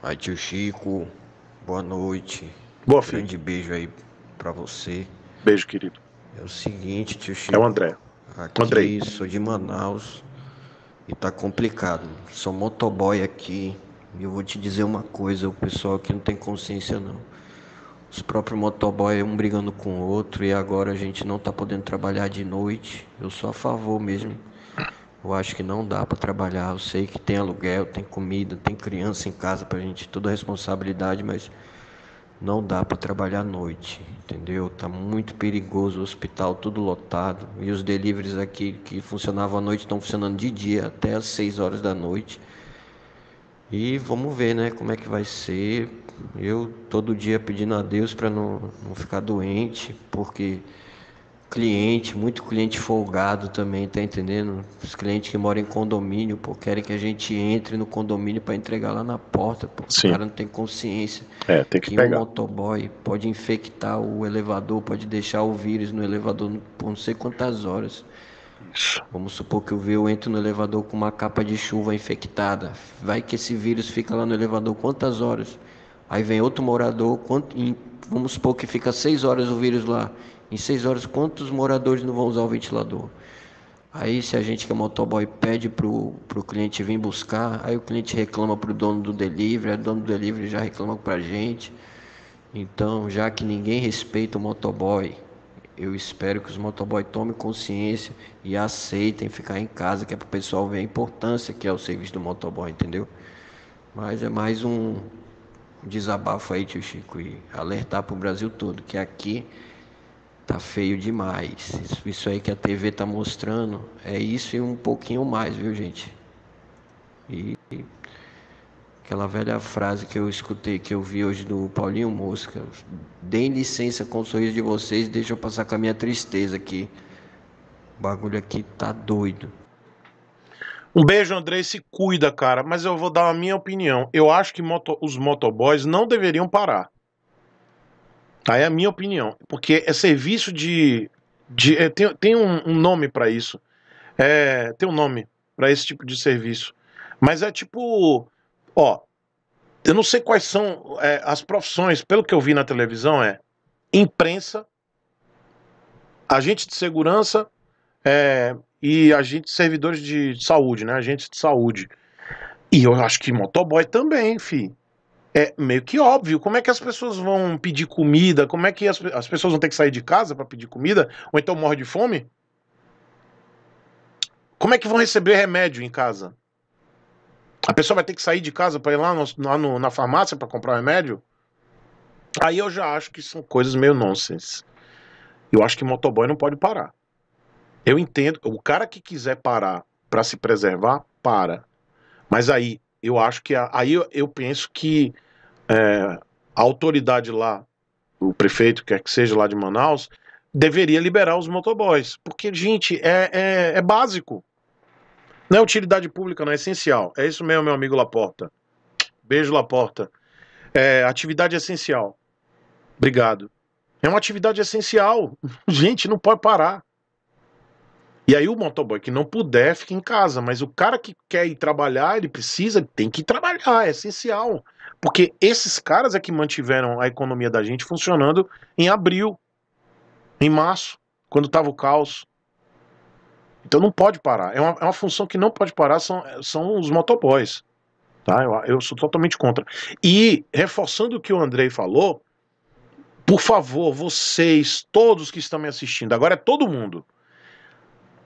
Aí, tio Chico, boa noite. Boa, filho. Grande beijo aí pra você. Beijo, querido. É o seguinte, tio Chico. É o André. Aqui Andrei. sou de Manaus e tá complicado. Sou motoboy aqui e eu vou te dizer uma coisa, o pessoal aqui não tem consciência não. Os próprios motoboy um brigando com o outro e agora a gente não tá podendo trabalhar de noite. Eu sou a favor mesmo eu acho que não dá para trabalhar. Eu sei que tem aluguel, tem comida, tem criança em casa para a gente, toda a responsabilidade, mas não dá para trabalhar à noite, entendeu? Tá muito perigoso, o hospital tudo lotado e os deliveries aqui que funcionavam à noite estão funcionando de dia até às 6 horas da noite. E vamos ver, né, como é que vai ser. Eu todo dia pedindo a Deus para não, não ficar doente, porque cliente, muito cliente folgado também, tá entendendo? Os clientes que moram em condomínio, pô, querem que a gente entre no condomínio para entregar lá na porta, pô. Sim. O cara não tem consciência. É, tem que, que pegar. um motoboy pode infectar o elevador, pode deixar o vírus no elevador por não sei quantas horas. Isso. Vamos supor que eu entro no elevador com uma capa de chuva infectada. Vai que esse vírus fica lá no elevador quantas horas? Aí vem outro morador, quanto, em, vamos supor que fica seis horas o vírus lá. Em seis horas, quantos moradores não vão usar o ventilador? Aí se a gente que é motoboy pede pro, pro cliente vir buscar, aí o cliente reclama pro dono do delivery, aí o dono do delivery já reclama a gente. Então, já que ninguém respeita o motoboy, eu espero que os motoboy tomem consciência e aceitem ficar em casa, que é o pessoal ver a importância que é o serviço do motoboy, entendeu? Mas é mais um desabafo aí, tio Chico, e alertar para o Brasil todo que aqui tá feio demais. Isso, isso, aí que a TV tá mostrando é isso e um pouquinho mais, viu, gente? E aquela velha frase que eu escutei, que eu vi hoje do Paulinho Mosca: deem licença com o sorriso de vocês, deixa eu passar com a minha tristeza aqui. O bagulho aqui tá doido. Um beijo, André. Se cuida, cara. Mas eu vou dar a minha opinião. Eu acho que moto, os motoboys não deveriam parar. Tá? É a minha opinião. Porque é serviço de. de é, tem, tem um, um nome para isso. É, tem um nome para esse tipo de serviço. Mas é tipo. Ó. Eu não sei quais são é, as profissões. Pelo que eu vi na televisão, é imprensa, agente de segurança é, e agentes servidores de saúde, né? Agentes de saúde. E eu acho que motoboy também, fi. É meio que óbvio. Como é que as pessoas vão pedir comida? Como é que as, as pessoas vão ter que sair de casa para pedir comida? Ou então morre de fome? Como é que vão receber remédio em casa? A pessoa vai ter que sair de casa para ir lá, no, lá no, na farmácia para comprar remédio? Aí eu já acho que são coisas meio nonsense. Eu acho que motoboy não pode parar. Eu entendo, o cara que quiser parar para se preservar, para. Mas aí, eu acho que. A, aí eu, eu, penso que é, a autoridade lá, o prefeito, quer que seja lá de Manaus, deveria liberar os motoboys. Porque, gente, é, é, é básico. Não é utilidade pública, não é essencial. É isso mesmo, meu amigo Laporta. Beijo, Laporta. É, atividade essencial. Obrigado. É uma atividade essencial. Gente, não pode parar. E aí o motoboy que não puder fica em casa, mas o cara que quer ir trabalhar, ele precisa, tem que trabalhar, é essencial. Porque esses caras é que mantiveram a economia da gente funcionando em abril, em março, quando tava o caos. Então não pode parar. É uma, é uma função que não pode parar, são, são os motoboys. Tá? Eu, eu sou totalmente contra. E reforçando o que o Andrei falou, por favor, vocês, todos que estão me assistindo, agora é todo mundo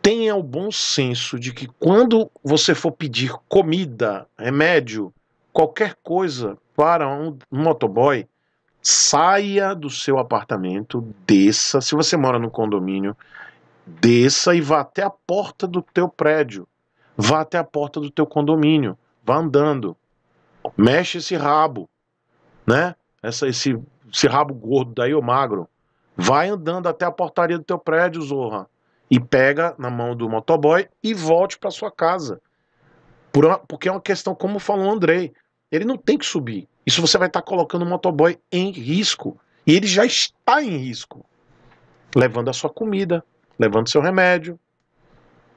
tenha o bom senso de que quando você for pedir comida, remédio, qualquer coisa para um motoboy, saia do seu apartamento, desça. Se você mora no condomínio, desça e vá até a porta do teu prédio, vá até a porta do teu condomínio, vá andando, mexe esse rabo, né? Essa, esse, esse rabo gordo daí, o magro. Vai andando até a portaria do teu prédio, Zorra e pega na mão do motoboy e volte para sua casa. Por uma, porque é uma questão, como falou o Andrei, ele não tem que subir. Isso você vai estar tá colocando o motoboy em risco. E ele já está em risco. Levando a sua comida, levando seu remédio.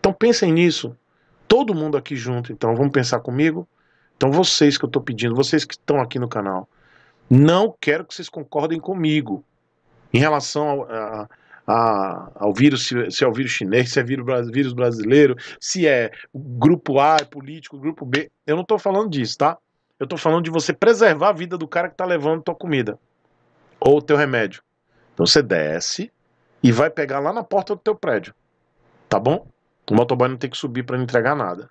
Então pensem nisso. Todo mundo aqui junto, então vamos pensar comigo? Então vocês que eu estou pedindo, vocês que estão aqui no canal, não quero que vocês concordem comigo em relação a, a a, ao vírus, se é o vírus chinês, se é vírus, vírus brasileiro, se é grupo A, é político, grupo B. Eu não estou falando disso, tá? Eu estou falando de você preservar a vida do cara que está levando tua comida ou teu remédio. Então você desce e vai pegar lá na porta do teu prédio, tá bom? O motoboy não tem que subir para entregar nada.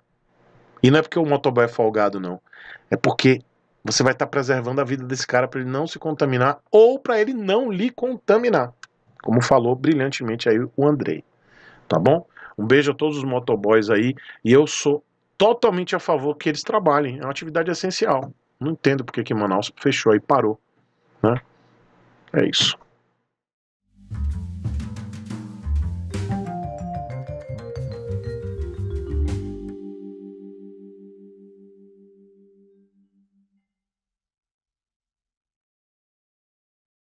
E não é porque o motoboy é folgado, não. É porque você vai estar tá preservando a vida desse cara para ele não se contaminar ou para ele não lhe contaminar como falou brilhantemente aí o Andrei. Tá bom? Um beijo a todos os motoboys aí e eu sou totalmente a favor que eles trabalhem, é uma atividade essencial. Não entendo porque que Manaus fechou e parou, né? É isso.